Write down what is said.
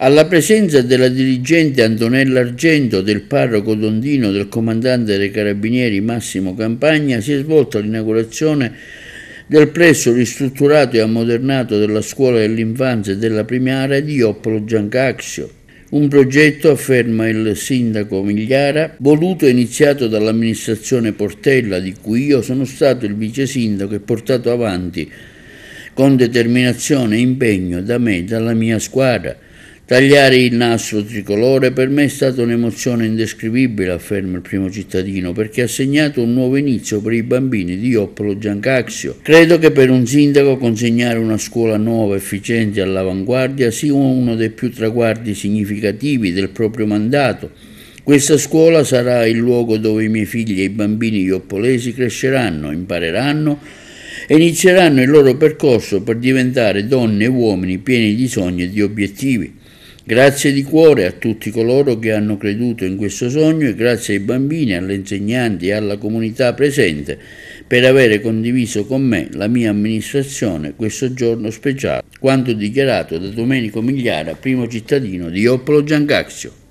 alla presenza della dirigente Antonella Argento, del parroco Dondino, del comandante dei carabinieri Massimo Campagna, si è svolta l'inaugurazione del presso ristrutturato e ammodernato della scuola dell'infanzia e della primaria di Oppolo Giancaxio. Un progetto, afferma il sindaco Migliara, voluto e iniziato dall'amministrazione Portella, di cui io sono stato il vice sindaco e portato avanti con determinazione e impegno da me e dalla mia squadra Tagliare il nastro tricolore per me è stata un'emozione indescrivibile, afferma il primo cittadino, perché ha segnato un nuovo inizio per i bambini di Oppolo Giancaxio. Credo che per un sindaco consegnare una scuola nuova, efficiente, e all'avanguardia sia uno dei più traguardi significativi del proprio mandato. Questa scuola sarà il luogo dove i miei figli e i bambini ioppolesi cresceranno, impareranno e inizieranno il loro percorso per diventare donne e uomini pieni di sogni e di obiettivi. Grazie di cuore a tutti coloro che hanno creduto in questo sogno e grazie ai bambini, alle insegnanti e alla comunità presente per aver condiviso con me la mia amministrazione questo giorno speciale, quanto dichiarato da Domenico Migliara, primo cittadino di Oppolo Giancaxio.